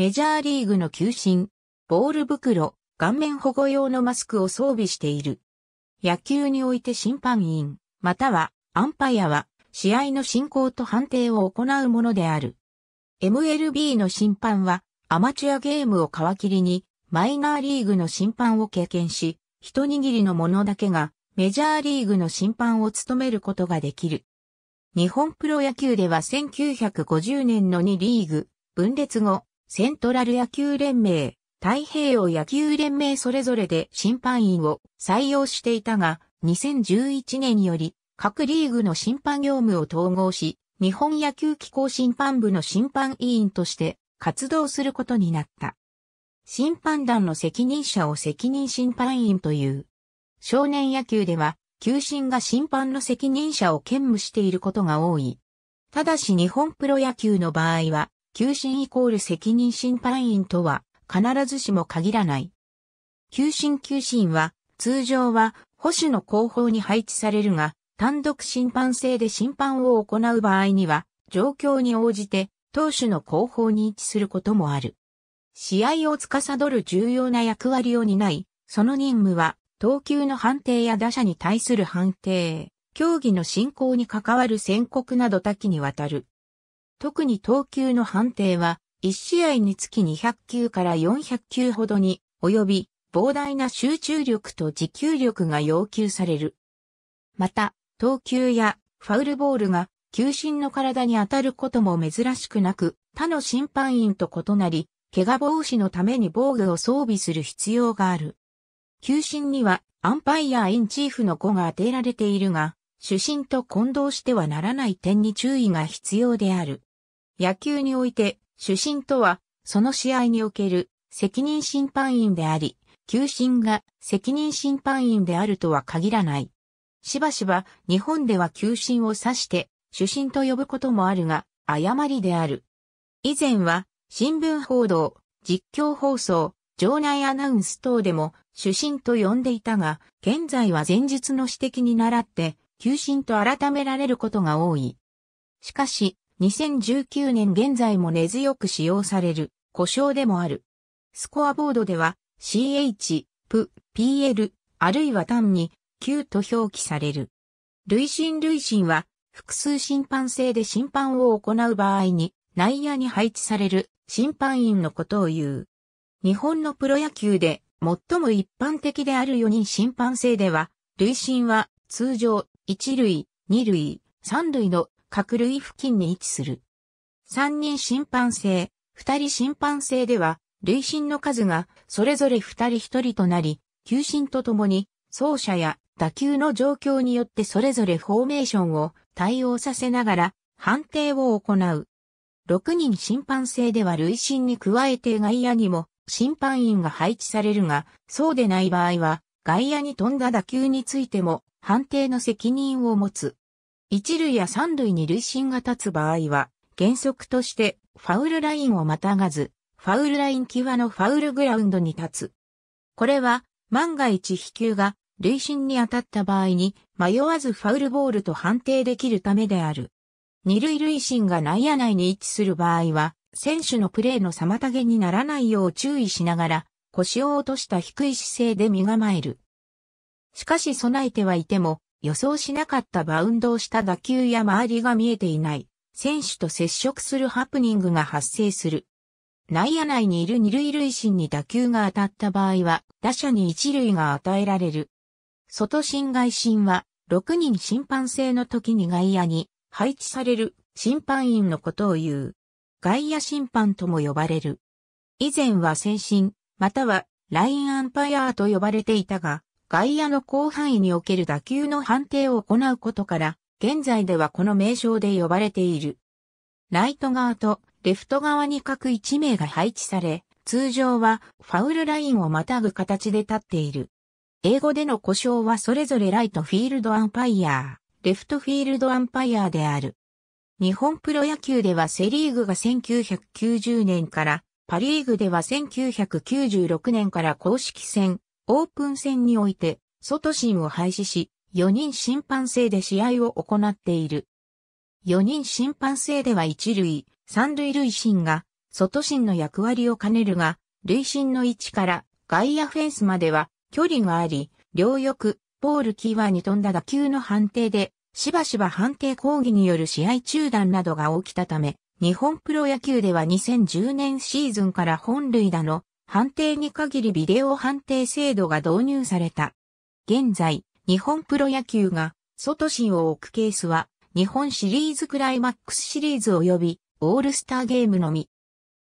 メジャーリーグの球審、ボール袋、顔面保護用のマスクを装備している。野球において審判員、またはアンパイアは試合の進行と判定を行うものである。MLB の審判はアマチュアゲームを皮切りにマイナーリーグの審判を経験し、一握りのものだけがメジャーリーグの審判を務めることができる。日本プロ野球では1950年の2リーグ、分裂後、セントラル野球連盟、太平洋野球連盟それぞれで審判員を採用していたが、2011年より各リーグの審判業務を統合し、日本野球機構審判部の審判委員として活動することになった。審判団の責任者を責任審判員という。少年野球では、球審が審判の責任者を兼務していることが多い。ただし日本プロ野球の場合は、求心イコール責任審判員とは必ずしも限らない。求心求心は通常は保守の後方に配置されるが、単独審判制で審判を行う場合には、状況に応じて投手の後方に位置することもある。試合を司る重要な役割を担い、その任務は、投球の判定や打者に対する判定、競技の進行に関わる宣告など多岐にわたる。特に投球の判定は、1試合につき200球から400球ほどに、及び、膨大な集中力と持久力が要求される。また、投球やファウルボールが球審の体に当たることも珍しくなく、他の審判員と異なり、怪我防止のために防具を装備する必要がある。球審にはアンパイアインチーフの子が当てられているが、主審と混同してはならない点に注意が必要である。野球において、主審とは、その試合における責任審判員であり、球審が責任審判員であるとは限らない。しばしば日本では球審を指して主審と呼ぶこともあるが、誤りである。以前は新聞報道、実況放送、場内アナウンス等でも主審と呼んでいたが、現在は前述の指摘に倣って、球審と改められることが多い。しかし、2019年現在も根強く使用される、故障でもある。スコアボードでは CH、P、PL、あるいは単に Q と表記される。累進累進は複数審判制で審判を行う場合に内野に配置される審判員のことを言う。日本のプロ野球で最も一般的である4人審判制では、累進は通常1類、2類、3類の各類付近に位置する。三人審判制、二人審判制では、累進の数がそれぞれ二人一人となり、球審とともに、走者や打球の状況によってそれぞれフォーメーションを対応させながら判定を行う。六人審判制では累進に加えて外野にも審判員が配置されるが、そうでない場合は外野に飛んだ打球についても判定の責任を持つ。一塁や三塁に累進が立つ場合は、原則としてファウルラインをまたがず、ファウルライン際のファウルグラウンドに立つ。これは、万が一飛球が累進に当たった場合に迷わずファウルボールと判定できるためである。二塁累進が内野内に位置する場合は、選手のプレーの妨げにならないよう注意しながら、腰を落とした低い姿勢で身構える。しかし備えてはいても、予想しなかったバウンドをした打球や周りが見えていない、選手と接触するハプニングが発生する。内野内にいる二塁塁審に打球が当たった場合は、打者に一塁が与えられる。外心外心は、6人審判制の時に外野に配置される審判員のことを言う。外野審判とも呼ばれる。以前は先進、またはラインアンパイアーと呼ばれていたが、外野の広範囲における打球の判定を行うことから、現在ではこの名称で呼ばれている。ライト側とレフト側に各1名が配置され、通常はファウルラインをまたぐ形で立っている。英語での故障はそれぞれライトフィールドアンパイアー、レフトフィールドアンパイアーである。日本プロ野球ではセリーグが1990年から、パリーグでは1996年から公式戦、オープン戦において、外審を廃止し、4人審判制で試合を行っている。4人審判制では1塁、3塁塁審が、外審の役割を兼ねるが、塁審の位置から外野フェンスまでは距離があり、両翼、ポールキーワーに飛んだ打球の判定で、しばしば判定抗議による試合中断などが起きたため、日本プロ野球では2010年シーズンから本塁打の判定に限りビデオ判定制度が導入された。現在、日本プロ野球が、外心を置くケースは、日本シリーズクライマックスシリーズ及び、オールスターゲームのみ。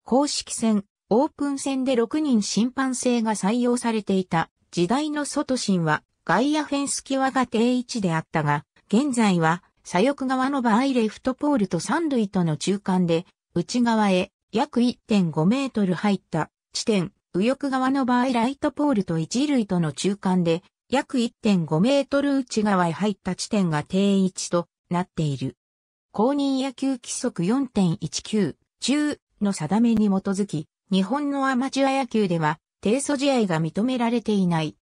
公式戦、オープン戦で6人審判制が採用されていた時代の外心は、外野フェンス際が定位置であったが、現在は、左翼側の場合レフトポールと三塁との中間で、内側へ約1.5メートル入った地点、右翼側の場合ライトポールと一塁との中間で、約1.5メートル内側へ入った地点が定位置となっている。公認野球規則4.19中の定めに基づき、日本のアマチュア野球では、低素試合が認められていない。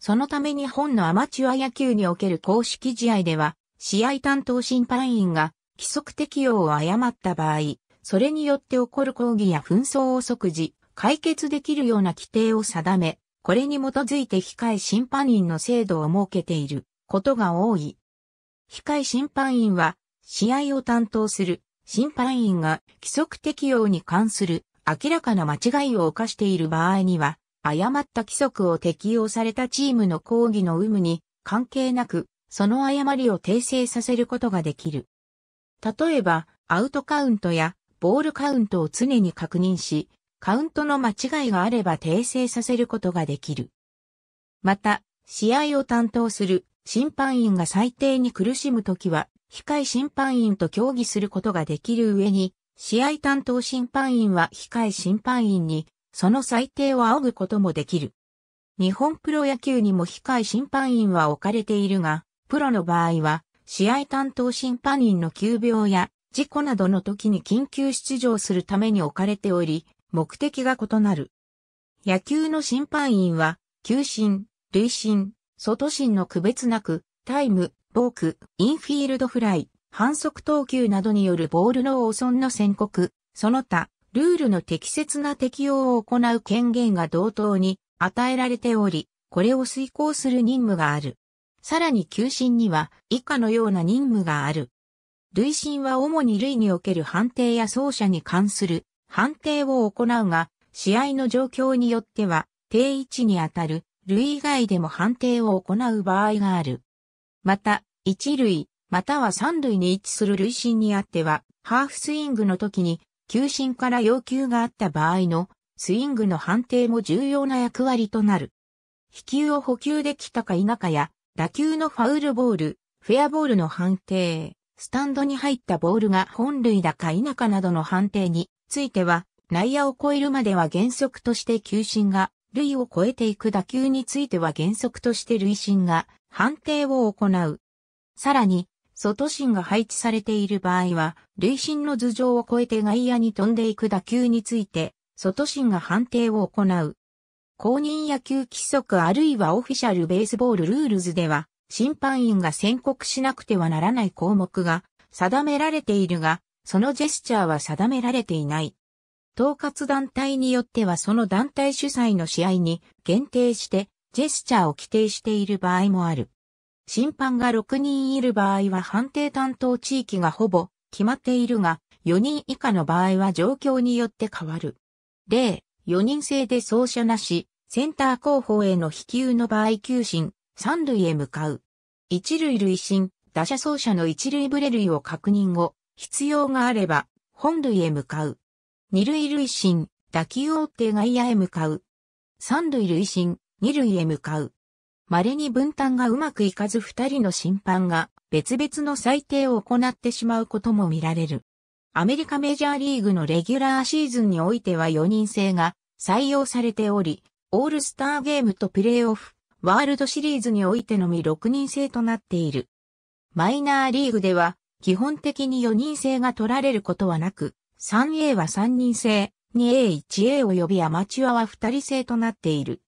そのため日本のアマチュア野球における公式試合では、試合担当審判員が規則適用を誤った場合、それによって起こる抗議や紛争を即時、解決できるような規定を定め、これに基づいて控え審判員の制度を設けていることが多い。控え審判員は、試合を担当する審判員が規則適用に関する明らかな間違いを犯している場合には、誤った規則を適用されたチームの抗議の有無に関係なく、その誤りを訂正させることができる。例えば、アウトカウントやボールカウントを常に確認し、カウントの間違いがあれば訂正させることができる。また、試合を担当する審判員が裁定に苦しむときは、控え審判員と協議することができる上に、試合担当審判員は控え審判員に、その裁定を仰ぐこともできる。日本プロ野球にも控え審判員は置かれているが、プロの場合は、試合担当審判員の急病や事故などの時に緊急出場するために置かれており、目的が異なる。野球の審判員は、球審、累審、外審の区別なく、タイム、ボーク、インフィールドフライ、反則投球などによるボールの汚損の宣告、その他、ルールの適切な適用を行う権限が同等に与えられており、これを遂行する任務がある。さらに球審には以下のような任務がある。累審は主に類における判定や走者に関する判定を行うが、試合の状況によっては、定位置に当たる、類以外でも判定を行う場合がある。また、一類、または三類に位置する類心にあっては、ハーフスイングの時に、球審から要求があった場合の、スイングの判定も重要な役割となる。飛球を補給できたか否かや、打球のファウルボール、フェアボールの判定、スタンドに入ったボールが本塁だか否かなどの判定については、内野を超えるまでは原則として球審が、類を超えていく打球については原則として類審が判定を行う。さらに、外審が配置されている場合は、類審の頭上を超えて外野に飛んでいく打球について、外審が判定を行う。公認野球規則あるいはオフィシャルベースボールルールズでは、審判員が宣告しなくてはならない項目が定められているが、そのジェスチャーは定められていない。統括団体によってはその団体主催の試合に限定してジェスチャーを規定している場合もある。審判が6人いる場合は判定担当地域がほぼ決まっているが、4人以下の場合は状況によって変わる。例、4人制で走者なし、センター後方への飛球の場合球審、三塁へ向かう。一塁塁審、打者走者の一塁ブレ類を確認後、必要があれば、本塁へ向かう。二塁塁進、打球王手外野へ向かう。三塁塁進、二塁へ向かう。稀に分担がうまくいかず二人の審判が別々の裁定を行ってしまうことも見られる。アメリカメジャーリーグのレギュラーシーズンにおいては4人制が採用されており、オールスターゲームとプレーオフ、ワールドシリーズにおいてのみ6人制となっている。マイナーリーグでは基本的に4人制が取られることはなく、3A は3人制、2A、1A 及びアマチュアは2人制となっている。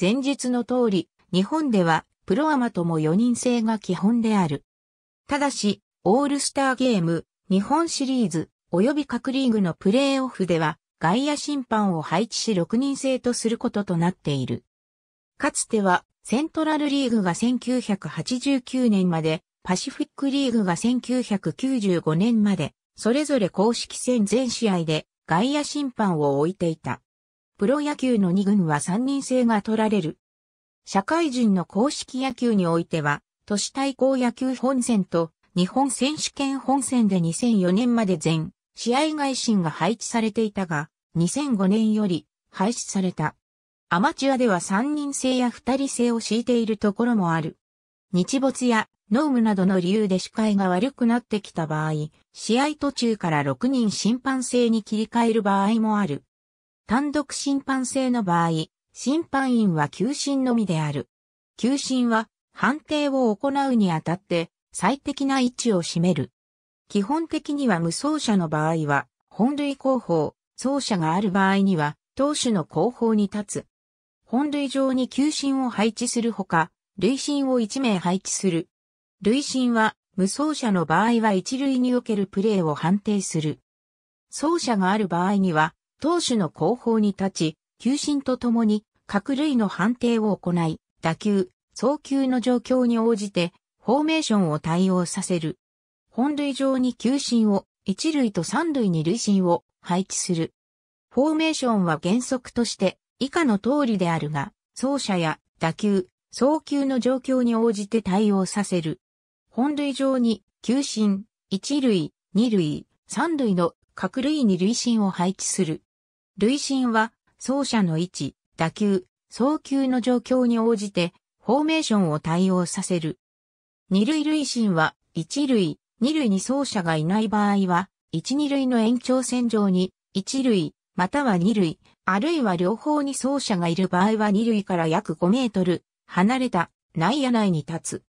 前述の通り、日本ではプロアマとも4人制が基本である。ただし、オールスターゲーム、日本シリーズ、及び各リーグのプレーオフでは、外野審判を配置し6人制とすることとなっている。かつては、セントラルリーグが1989年までパシフィックリーグが1995年まで、それぞれ公式戦全試合で外野審判を置いていた。プロ野球の2軍は3人制が取られる。社会人の公式野球においては、都市対抗野球本戦と日本選手権本戦で2004年まで全試合外審が配置されていたが、2005年より廃止された。アマチュアでは3人制や2人制を敷いているところもある。日没やノームなどの理由で視界が悪くなってきた場合、試合途中から6人審判制に切り替える場合もある。単独審判制の場合、審判員は球審のみである。球審は判定を行うにあたって最適な位置を占める。基本的には無走者の場合は、本塁後方、走者がある場合には、投手の後方に立つ。本塁上に球審を配置するほか、塁審を1名配置する。累進は、無走者の場合は一塁におけるプレーを判定する。走者がある場合には、投手の後方に立ち、球審とともに、各類の判定を行い、打球、送球の状況に応じて、フォーメーションを対応させる。本類上に球審を、一塁と三塁に類審を配置する。フォーメーションは原則として、以下の通りであるが、走者や打球、送球の状況に応じて対応させる。本塁上に、球審、一塁、二塁、三塁の各類に類審を配置する。類審は、走者の位置、打球、送球の状況に応じて、フォーメーションを対応させる。二塁塁審は、一塁、二塁に走者がいない場合は、一二塁の延長線上に、一塁、または二塁、あるいは両方に走者がいる場合は二塁から約5メートル離れた内野内に立つ。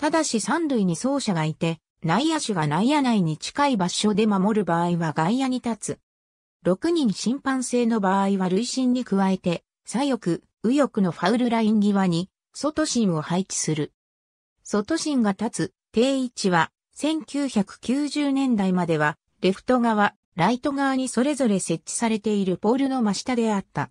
ただし三塁に走者がいて、内野手が内野内に近い場所で守る場合は外野に立つ。6人審判制の場合は累進に加えて、左翼、右翼のファウルライン際に、外審を配置する。外審が立つ、定位置は、1990年代までは、レフト側、ライト側にそれぞれ設置されているポールの真下であった。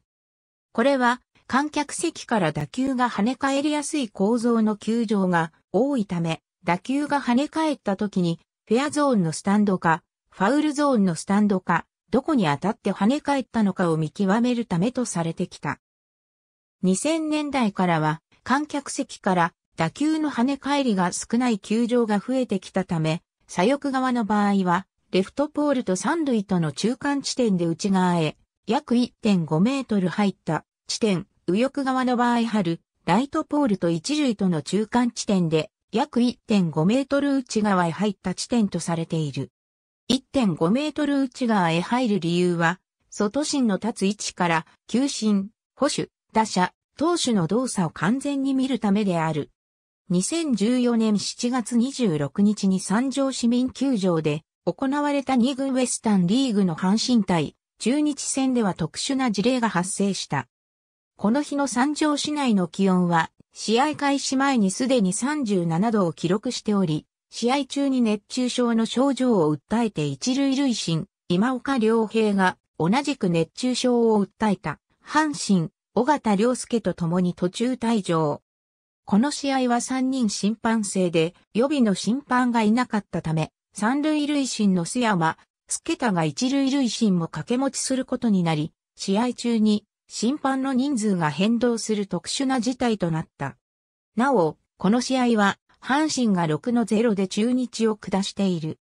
これは、観客席から打球が跳ね返りやすい構造の球場が多いため、打球が跳ね返った時に、フェアゾーンのスタンドか、ファウルゾーンのスタンドか、どこに当たって跳ね返ったのかを見極めるためとされてきた。2000年代からは、観客席から打球の跳ね返りが少ない球場が増えてきたため、左翼側の場合は、レフトポールと三塁との中間地点で内側へ、約1.5メートル入った地点、右翼側の場合春、ライトポールと一塁との中間地点で約1.5メートル内側へ入った地点とされている。1.5メートル内側へ入る理由は、外心の立つ位置から、球心、保守、打者、投手の動作を完全に見るためである。2014年7月26日に三条市民球場で行われた2軍ウエスタンリーグの阪神対中日戦では特殊な事例が発生した。この日の三条市内の気温は、試合開始前にすでに37度を記録しており、試合中に熱中症の症状を訴えて一塁類審、今岡良平が同じく熱中症を訴えた、阪神、尾形良介と共に途中退場。この試合は3人審判制で、予備の審判がいなかったため、三塁類審の須山、助田が一塁類審も掛け持ちすることになり、試合中に審判の人数が変動する特殊な事態となった。なお、この試合は、阪神が6の0で中日を下している。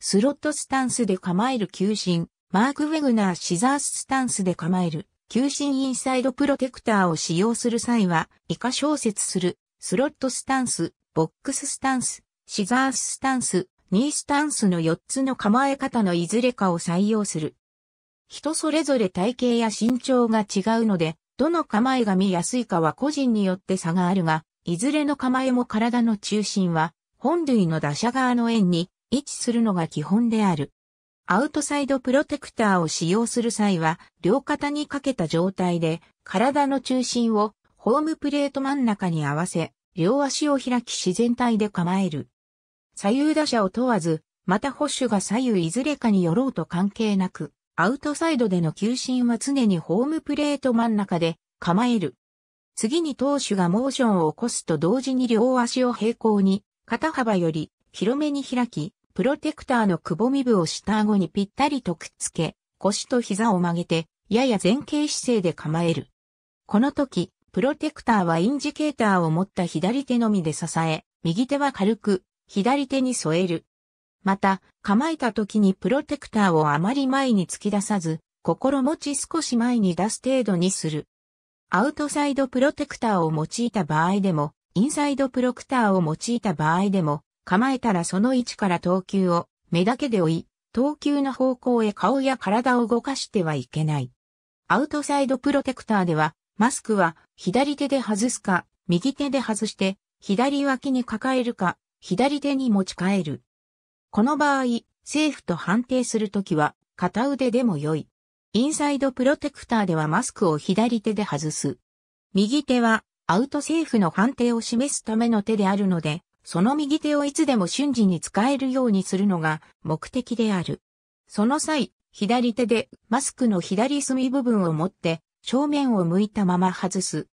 スロットスタンスで構える球審、マーク・ウェグナー・シザーススタンスで構える、球審インサイドプロテクターを使用する際は、以下小説する、スロットスタンス、ボックススタンス、シザーススタンス、ニースタンスの4つの構え方のいずれかを採用する。人それぞれ体型や身長が違うので、どの構えが見やすいかは個人によって差があるが、いずれの構えも体の中心は、本類の打者側の円に位置するのが基本である。アウトサイドプロテクターを使用する際は、両肩にかけた状態で、体の中心をホームプレート真ん中に合わせ、両足を開き自然体で構える。左右打者を問わず、また保守が左右いずれかによろうと関係なく、アウトサイドでの球審は常にホームプレート真ん中で構える。次に投手がモーションを起こすと同時に両足を平行に、肩幅より広めに開き、プロテクターのくぼみ部を下顎にぴったりとくっつけ、腰と膝を曲げて、やや前傾姿勢で構える。この時、プロテクターはインジケーターを持った左手のみで支え、右手は軽く、左手に添える。また、構えた時にプロテクターをあまり前に突き出さず、心持ち少し前に出す程度にする。アウトサイドプロテクターを用いた場合でも、インサイドプロクターを用いた場合でも、構えたらその位置から投球を目だけで追い、投球の方向へ顔や体を動かしてはいけない。アウトサイドプロテクターでは、マスクは左手で外すか、右手で外して、左脇に抱えるか、左手に持ち替える。この場合、セーフと判定するときは、片腕でも良い。インサイドプロテクターではマスクを左手で外す。右手は、アウトセーフの判定を示すための手であるので、その右手をいつでも瞬時に使えるようにするのが目的である。その際、左手でマスクの左隅部分を持って正面を向いたまま外す。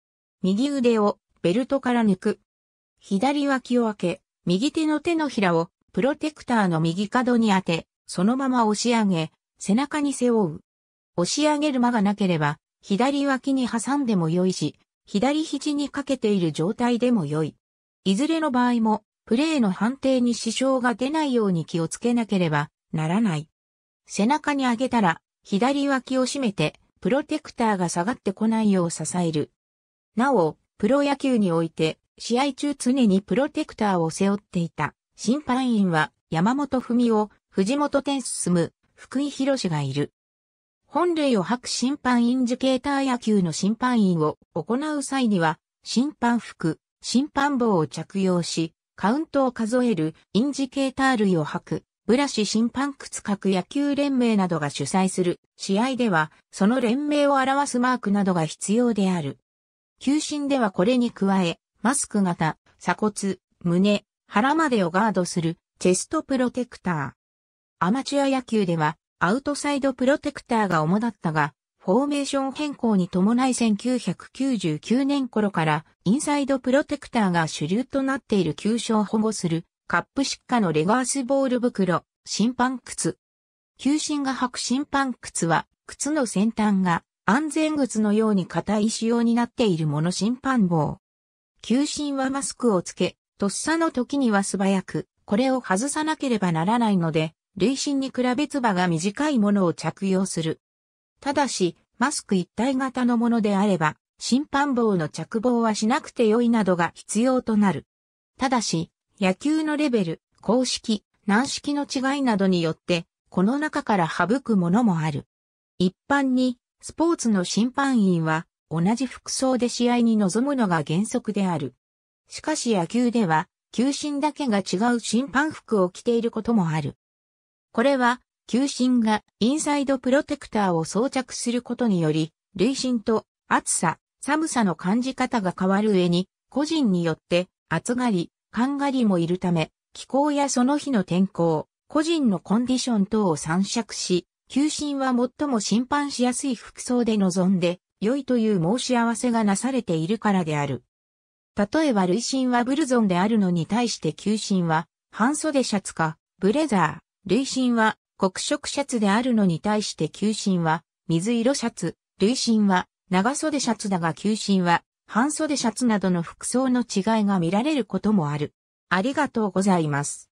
右腕をベルトから抜く。左脇を開け、右手の手のひらをプロテクターの右角に当て、そのまま押し上げ、背中に背負う。押し上げる間がなければ、左脇に挟んでも良いし、左肘にかけている状態でも良い。いずれの場合も、プレーの判定に支障が出ないように気をつけなければならない。背中に上げたら、左脇を締めて、プロテクターが下がってこないよう支える。なお、プロ野球において、試合中常にプロテクターを背負っていた。審判員は山本文夫、藤本天進、福井博がいる。本類をく審判員受刑ター野球の審判員を行う際には、審判服、審判帽を着用し、カウントを数えるインジケーター類を履く、ブラシ審判靴各野球連盟などが主催する試合では、その連盟を表すマークなどが必要である。球審ではこれに加え、マスク型、鎖骨、胸、腹までをガードするチェストプロテクター。アマチュア野球ではアウトサイドプロテクターが主だったが、フォーメーション変更に伴い1999年頃からインサイドプロテクターが主流となっている急所を保護するカップ疾下のレガースボール袋、審判靴。球審が履く審判靴は靴の先端が安全靴のように硬い仕様になっているもの審判棒。球審はマスクをつけ、とっさの時には素早く、これを外さなければならないので、累進に比べつばが短いものを着用する。ただし、マスク一体型のものであれば、審判棒の着棒はしなくて良いなどが必要となる。ただし、野球のレベル、公式、軟式の違いなどによって、この中から省くものもある。一般に、スポーツの審判員は、同じ服装で試合に臨むのが原則である。しかし野球では、球審だけが違う審判服を着ていることもある。これは、球審がインサイドプロテクターを装着することにより、累進と暑さ、寒さの感じ方が変わる上に、個人によって暑がり、寒がりもいるため、気候やその日の天候、個人のコンディション等を散策し、球審は最も審判しやすい服装で臨んで、良いという申し合わせがなされているからである。例えば累進はブルゾンであるのに対して球進は半袖シャツかブレザー。累進は黒色シャツであるのに対して球進は水色シャツ。累進は長袖シャツだが球進は半袖シャツなどの服装の違いが見られることもある。ありがとうございます。